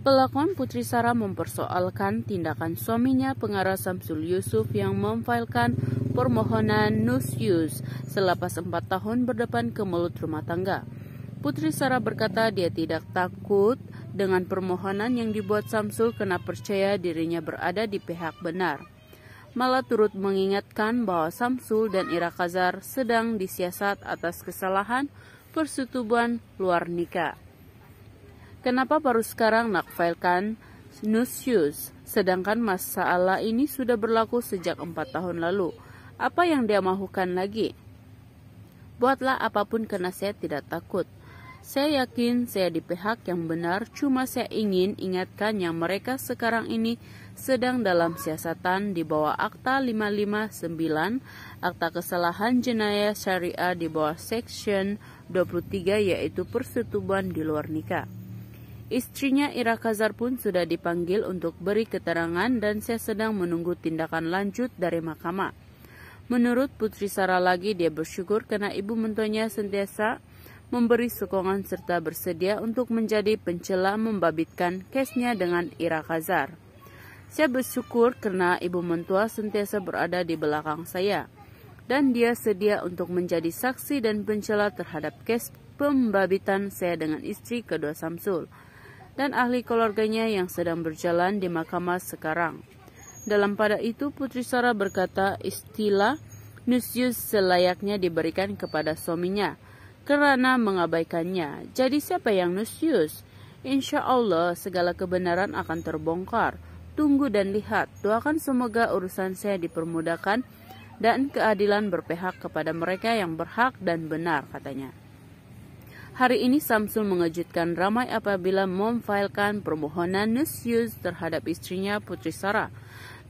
Pelakon Putri Sarah mempersoalkan tindakan suaminya pengarah Samsul Yusuf yang memfailkan permohonan nusius selepas empat tahun berdepan ke mulut rumah tangga. Putri Sarah berkata dia tidak takut dengan permohonan yang dibuat Samsul karena percaya dirinya berada di pihak benar. Malah turut mengingatkan bahwa Samsul dan Ira Kazar sedang disiasat atas kesalahan persetubuhan luar nikah. Kenapa baru sekarang nak filekan nusyus, sedangkan masalah ini sudah berlaku sejak empat tahun lalu? Apa yang dia mahukan lagi? Buatlah apapun karena saya tidak takut. Saya yakin saya di pihak yang benar, cuma saya ingin ingatkan yang mereka sekarang ini sedang dalam siasatan di bawah Akta 559, Akta Kesalahan Jenayah Syariah di bawah Section 23 yaitu persetubuhan di luar nikah. Istrinya Ira Kazar pun sudah dipanggil untuk beri keterangan dan saya sedang menunggu tindakan lanjut dari mahkamah. Menurut Putri Sarah lagi, dia bersyukur karena ibu mentuanya sentiasa memberi sokongan serta bersedia untuk menjadi pencela membabitkan kesnya dengan Ira Kazar. Saya bersyukur karena ibu mentua sentiasa berada di belakang saya dan dia sedia untuk menjadi saksi dan pencela terhadap kes pembabitan saya dengan istri kedua Samsul dan ahli keluarganya yang sedang berjalan di mahkamah sekarang. Dalam pada itu Putri Sarah berkata istilah nusius selayaknya diberikan kepada suaminya karena mengabaikannya. Jadi siapa yang nusius? Insya Allah segala kebenaran akan terbongkar. Tunggu dan lihat, doakan semoga urusan saya dipermudahkan dan keadilan berpihak kepada mereka yang berhak dan benar katanya. Hari ini Samsung mengejutkan ramai apabila memfailkan permohonan nusyuz terhadap istrinya Putri Sarah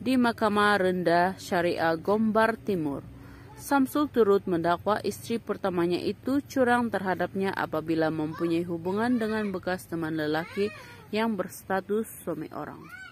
di Mahkamah Rendah Syariah Gombar Timur. Samsung turut mendakwa istri pertamanya itu curang terhadapnya apabila mempunyai hubungan dengan bekas teman lelaki yang berstatus suami orang.